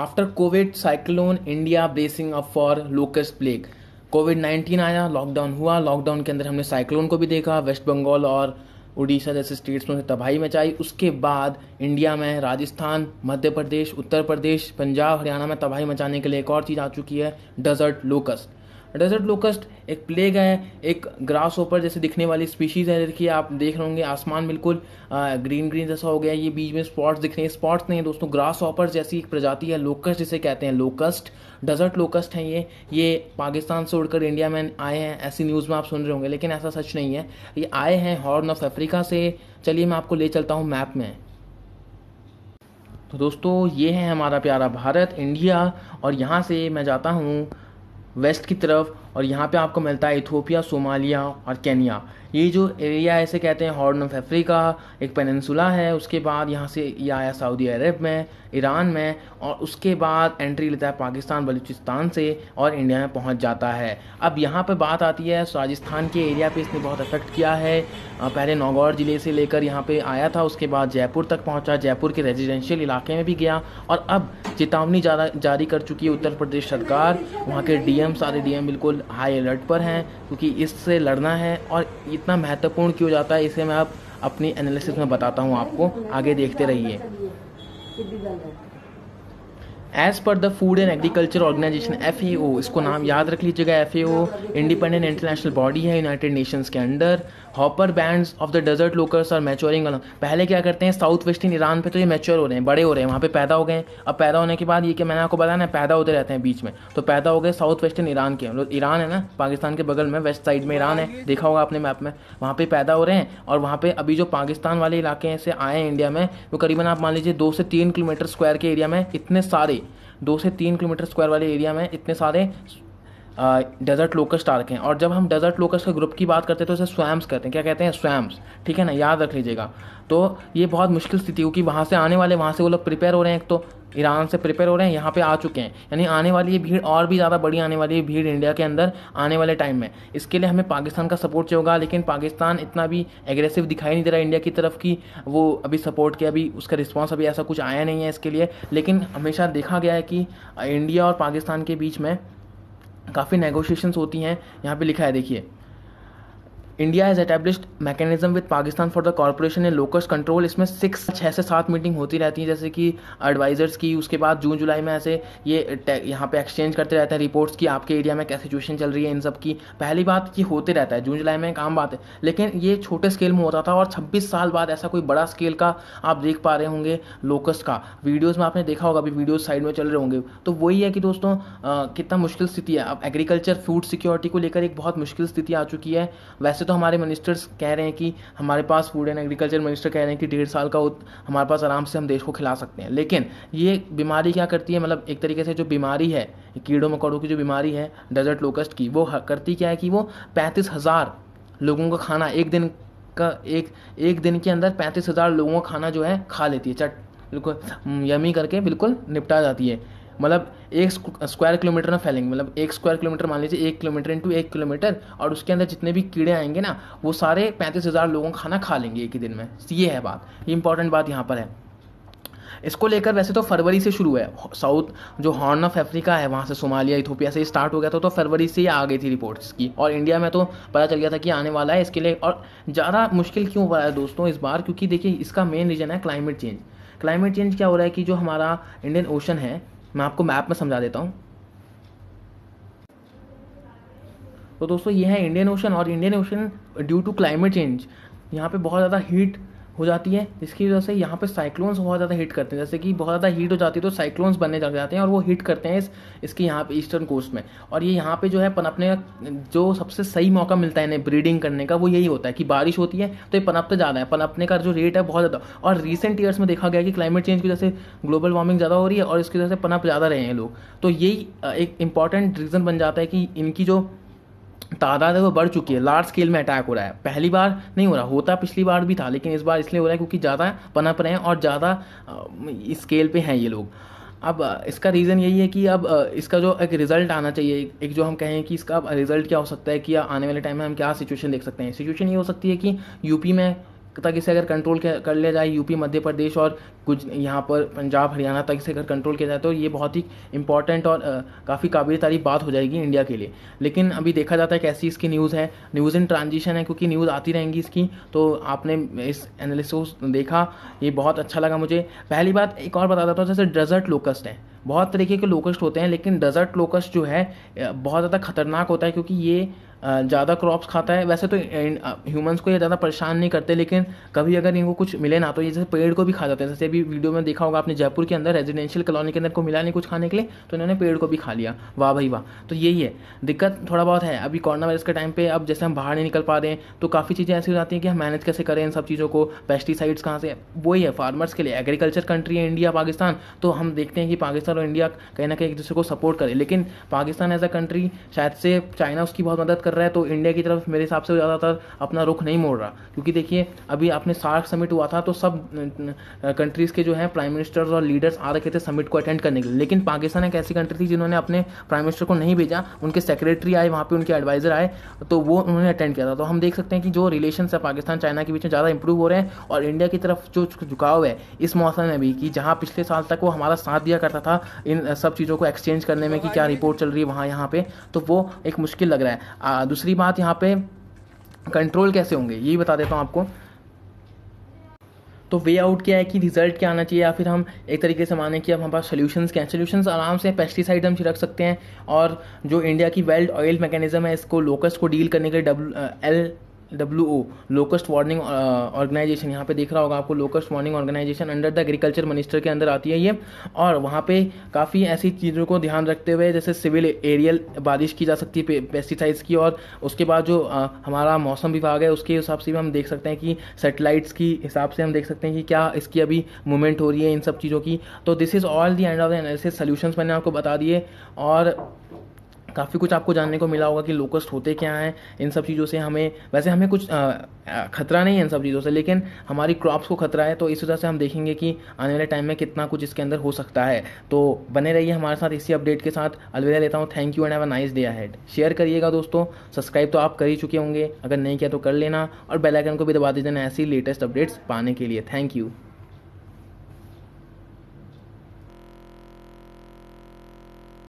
after covid cyclone India bracing up for locust plague covid nineteen आया lockdown हुआ lockdown के अंदर हमने साइक्लोन को भी देखा वेस्ट बंगाल और उड़ीसा जैसे स्टेट्स में तबाही मचाई उसके बाद इंडिया में राजस्थान मध्य प्रदेश उत्तर प्रदेश पंजाब हरियाणा में तबाही मचाने के लिए एक और चीज़ आ चुकी है डेजर्ट लोकस डेजर्ट लोकस्ट एक प्लेग है एक ग्रास ऑपर जैसे दिखने वाली स्पीशीज़ है देखिए आप देख रहे होंगे आसमान बिल्कुल ग्रीन ग्रीन जैसा हो गया ये बीच में स्पॉट्स दिख रहे हैं स्पॉट्स नहीं है दोस्तों ग्रास ऑपर जैसी एक प्रजाति है लोकस्ट जिसे कहते हैं लोकस्ट डेजर्ट लोकस्ट है ये ये पाकिस्तान से उड़कर इंडिया में आए हैं ऐसी न्यूज़ में आप सुन रहे होंगे लेकिन ऐसा सच नहीं है ये आए हैं हॉर्न ऑफ अफ्रीका से चलिए मैं आपको ले चलता हूँ मैप में तो दोस्तों ये है हमारा प्यारा भारत इंडिया और यहाँ से मैं जाता हूँ वेस्ट की तरफ और यहाँ पे आपको मिलता है इथोपिया सोमालिया और केनिया ये जो एरिया ऐसे कहते हैं हॉर्न ऑफ अफ्रीका एक पेनसुला है उसके बाद यहाँ से ये आया सऊदी अरब में ईरान में और उसके बाद एंट्री लेता है पाकिस्तान बलूचिस्तान से और इंडिया में पहुँच जाता है अब यहाँ पर बात आती है राजस्थान के एरिया पर इसने बहुत अफेक्ट किया है पहले नागौर ज़िले से लेकर यहाँ पर आया था उसके बाद जयपुर तक पहुँचा जयपुर के रेजिडेंशियल इलाके में भी गया और अब चेतावनी जारी कर चुकी है उत्तर प्रदेश सरकार वहाँ के डी सारे डी बिल्कुल हाई अलर्ट पर हैं क्योंकि इससे लड़ना है और इतना महत्वपूर्ण क्यों जाता है इसे मैं आप अपनी एनालिसिस में बताता हूँ आपको आगे देखते रहिए as per the food and agriculture organization F इसको नाम याद रख लीजिएगा एफ इंडिपेंडेंट इंटरनेशनल बॉडी है यूनाइटेड नेशंस के under hopper bands of the desert locusts are maturing पहले क्या करते हैं साउथ वेस्टर्न ईरान पे तो ये मैच्योर हो रहे हैं बड़े हो रहे हैं वहाँ पे पैदा हो गए अब पैदा होने के बाद ये कि मैंने आपको बताया ना पैदा होते रहते हैं बीच में तो पैदा हो गए साउथ वेस्टर्न ईरान के ईरान है ना पाकिस्तान के बगल में वेस्ट साइड में ईरान है देखा होगा आपने मैप में वहाँ पर पैदा हो रहे हैं और वहाँ पर अभी जो पाकिस्तान वाले इलाके हैं से आए हैं इंडिया में वो करीबन आप मान लीजिए दो से तीन किलोमीटर स्क्वायर के एरिया में इतने सारे दो से तीन किलोमीटर स्क्वायर वाले एरिया में इतने सारे डेजर्ट लोकस्ट आर्क हैं और जब हम डेजर्ट लोकस्ट के ग्रुप की बात करते हैं तो उसे स्वैम्स कहते हैं क्या कहते हैं स्वैम्स ठीक है ना याद रख लीजिएगा तो ये बहुत मुश्किल स्थिति क्योंकि वहाँ से आने वाले वहाँ से वो लोग प्रिपेयर हो रहे हैं एक तो ईरान से प्रिपेयर हो रहे हैं यहाँ पे आ चुके हैं यानी आने वाली ये भीड़ और भी ज़्यादा बड़ी आने वाली है भीड़ इंडिया के अंदर आने वाले टाइम में इसके लिए हमें पाकिस्तान का सपोर्ट चाहिए होगा लेकिन पाकिस्तान इतना भी एग्रेसिव दिखाई नहीं दे रहा इंडिया की तरफ कि वो अभी सपोर्ट के अभी उसका रिस्पॉन्स अभी ऐसा कुछ आया नहीं है इसके लिए लेकिन हमेशा देखा गया है कि इंडिया और पाकिस्तान के बीच में काफ़ी नेगोशिएशंस होती हैं यहाँ पे लिखा है देखिए India has established mechanism with Pakistan for the cooperation in locust control इसमें सिक्स छः से सात मीटिंग होती रहती है जैसे कि एडवाइजर्स की उसके बाद जून जुलाई में ऐसे ये यहाँ पे एक्सचेंज करते रहते हैं रिपोर्ट्स की आपके एरिया में क्या सिचुएशन चल रही है इन सब की पहली बात ये होते रहता है जून जुलाई में एक आम बात है लेकिन ये छोटे स्केल में होता था और छब्बीस साल बाद ऐसा कोई बड़ा स्केल का आप देख पा रहे होंगे लोकस का वीडियोज़ में आपने देखा होगा अभी वीडियोज साइड में चल रहे होंगे तो वही है कि दोस्तों कितना मुश्किल स्थिति है अब एग्रीकल्चर फूड सिक्योरिटी को लेकर एक बहुत मुश्किल स्थिति आ चुकी है वैसे तो हमारे मिनिस्टर्स कह रहे हैं कि हमारे पास फूड एंड एग्रीकल्चर मिनिस्टर कह रहे हैं कि डेढ़ साल का हमारे पास आराम से हम देश को खिला सकते हैं लेकिन ये बीमारी क्या करती है मतलब एक तरीके से जो बीमारी है कीड़ों मकोड़ों की जो बीमारी है डेजर्ट लोकस्ट की वो करती क्या है कि वो पैंतीस हज़ार लोगों का खाना एक दिन का एक एक दिन के अंदर पैंतीस हज़ार लोगों का खाना जो है खा लेती है चट बिल्कुल हम्म, यमी करके बिल्कुल निपटा जाती है मतलब एक स्क्वायर किलोमीटर में फैलेंगे मतलब एक स्क्वायर किलोमीटर मान लीजिए एक किलोमीटर इंटू एक किलोमीटर और उसके अंदर जितने भी कीड़े आएंगे ना वो सारे पैंतीस हज़ार लोगों का खाना खा लेंगे एक ही दिन में ये है बात ये इंपॉर्टेंट बात यहाँ पर है इसको लेकर वैसे तो फरवरी से शुरू है साउथ जो हॉर्न ऑफ अफ्रीका है वहाँ से सोमालिया इथोपिया से स्टार्ट हो गया था तो फरवरी से ही आ गई थी रिपोर्ट्स की और इंडिया में तो पता चल गया था कि आने वाला है इसके लिए और ज़्यादा मुश्किल क्यों हो रहा है दोस्तों इस बार क्योंकि देखिए इसका मेन रीज़न है क्लाइमेट चेंज क्लाइमेट चेंज क्या हो रहा है कि जो हमारा इंडियन ओशन है मैं आपको मैप में समझा देता हूँ तो दोस्तों ये है इंडियन ओशन और Indian ocean due to climate change यहाँ पे बहुत ज़्यादा हीट हो जाती है जिसकी वजह से यहाँ पे साइक्लोन्स बहुत ज़्यादा हिट करते हैं जैसे कि बहुत ज़्यादा हीट हो जाती है तो साइक्लोन्स बनने लग जाते हैं और वो हिट करते हैं इस इसके यहाँ पे ईस्टर्न कोस्ट में और ये यहाँ पे जो है पनपने का जो सबसे सही मौका मिलता है इन्हें ब्रीडिंग करने का वो यही होता है कि बारिश होती है तो ये पनपते ज़्यादा है पनपने का जो रेट है बहुत ज़्यादा और रिसेंट ईयर्स में देखा गया कि क्लाइमेट चेंज की वजह से ग्लोबल वार्मिंग ज़्यादा हो रही है और इसकी वजह से पनप ज़्यादा रहे हैं लोग तो यही एक इंपॉर्टेंट रीज़न बन जाता है कि इनकी जो तादाद है वो बढ़ चुकी है लार्ज स्केल में अटैक हो रहा है पहली बार नहीं हो रहा होता पिछली बार भी था लेकिन इस बार इसलिए हो रहा है क्योंकि ज़्यादा पनप रहे हैं और ज़्यादा स्केल पे हैं ये लोग अब इसका रीज़न यही है कि अब इसका जो एक रिज़ल्ट आना चाहिए एक जो हम कहें कि इसका रिज़ल्ट क्या हो सकता है कि आने वाले टाइम में हम क्या सिचुएशन देख सकते हैं सिचुएशन ये हो सकती है कि यूपी में तक इसे अगर कंट्रोल कर लिया जाए यूपी मध्य प्रदेश और कुछ यहाँ पर पंजाब हरियाणा तक इसे अगर कंट्रोल किया जाए तो ये बहुत ही इंपॉर्टेंट और काफ़ी काबिल तारीफ बात हो जाएगी इंडिया के लिए लेकिन अभी देखा जाता है कैसी इसकी न्यूज़ है न्यूज़ इन ट्रांजिशन है क्योंकि न्यूज़ आती रहेंगी इसकी तो आपने इस एनालिसिस देखा ये बहुत अच्छा लगा मुझे पहली बात एक और बता देता हूँ जैसे डेजर्ट लोकस्ट है बहुत तरीके के लोकस्ट होते हैं लेकिन डेजर्ट लोकस्ट जो है बहुत ज़्यादा खतरनाक होता है क्योंकि ये ज़्यादा क्रॉप्स खाता है वैसे तो ह्यूमंस को ये ज़्यादा परेशान नहीं करते लेकिन कभी अगर इनको कुछ मिले ना तो ये जैसे पेड़ को भी खा जाते हैं जैसे अभी वीडियो में देखा होगा आपने जयपुर के अंदर रेजिडेंशियल कॉलोनी के अंदर को मिला नहीं कुछ खाने के लिए तो इन्होंने पेड़ को भी खा लिया वाह भाई वाह तो यही है दिक्कत थोड़ा बहुत है अभी कोरोना वायरस के टाइम पर अब जैसे हम बाहर नहीं निकल पा रहे हैं तो काफ़ी चीज़ें ऐसी हो जाती हैं कि हम मैनेज कैसे करें इन सब चीज़ों को पेस्टिसाइड्स कहाँ से वही है फार्मर्स के लिए एग्रीकल्चर कंट्री है इंडिया पाकिस्तान तो हम देखते हैं कि पाकिस्तान और इंडिया कहीं ना कहीं एक दूसरे को सपोर्ट करें लेकिन पाकिस्तान एज अ कंट्री शायद से चाइना उसकी बहुत मदद कर रहा है तो इंडिया की तरफ मेरे हिसाब से ज़्यादातर अपना रुख नहीं मोड़ रहा क्योंकि देखिए अभी आपने सार्क समिट हुआ था तो सब कंट्रीज़ के जो हैं प्राइम मिनिस्टर्स और लीडर्स आ रखे थे समिट को अटेंड करने के लिए लेकिन पाकिस्तान एक ऐसी कंट्री थी जिन्होंने अपने प्राइम मिनिस्टर को नहीं भेजा उनके सेक्रेटरी आए वहाँ पर उनके एडवाइज़र आए तो वो उन्होंने अटेंड किया था तो हम देख सकते हैं कि जो रिलेशन है पाकिस्तान चाइना के बीच में ज़्यादा इंप्रूव हो रहे हैं और इंडिया की तरफ जो झुकाव है इस मौसम में भी कि जहाँ पिछले साल तक वो हमारा साथ दिया करता था इन सब चीज़ों को एक्सचेंज करने में कि क्या रिपोर्ट चल रही है वहाँ यहाँ पे तो वो एक मुश्किल लग रहा है हाँ, दूसरी बात यहाँ पे कंट्रोल कैसे होंगे ये बता देता हूँ आपको तो वे आउट क्या है कि रिजल्ट क्या आना चाहिए या फिर हम एक तरीके से माने कि अब हमारे पास सोल्यूशंस क्या है सोल्यूशंस आराम से पेस्टिसाइड हम छिड़क सकते हैं और जो इंडिया की वेल्ड ऑयल मैकेनिज्म है इसको लोकस को डील करने के लिए W L uh, W O locust warning organization यहाँ पे देख रहा होगा आपको locust warning organization under the agriculture minister के अंदर आती है ये और वहाँ पे काफ़ी ऐसी चीज़ों को ध्यान रखते हुए जैसे सिविल एरियल बारिश की जा सकती है पेस्टिसाइड्स की और उसके बाद जो आ, uh, हमारा मौसम विभाग है उसके हिसाब से भी हम देख सकते हैं कि सेटेलाइट्स की हिसाब से हम देख सकते हैं कि क्या इसकी अभी मूवमेंट हो रही है इन सब चीज़ों की तो this is all the end of the analysis solutions मैंने आपको बता दिए और काफ़ी कुछ आपको जानने को मिला होगा कि लोकस्ट होते क्या हैं इन सब चीज़ों से हमें वैसे हमें कुछ खतरा नहीं है इन सब चीज़ों से लेकिन हमारी क्रॉप्स को खतरा है तो इस वजह से हम देखेंगे कि आने वाले टाइम में कितना कुछ इसके अंदर हो सकता है तो बने रहिए हमारे साथ इसी अपडेट के साथ अलविदा लेता हूँ thank you and have a nice day ahead share करिएगा दोस्तों सब्सक्राइब तो आप कर ही चुके होंगे अगर नहीं किया तो कर लेना और बेलाइकन को भी दबा दे देना ऐसी लेटेस्ट अपडेट्स पाने के लिए थैंक यू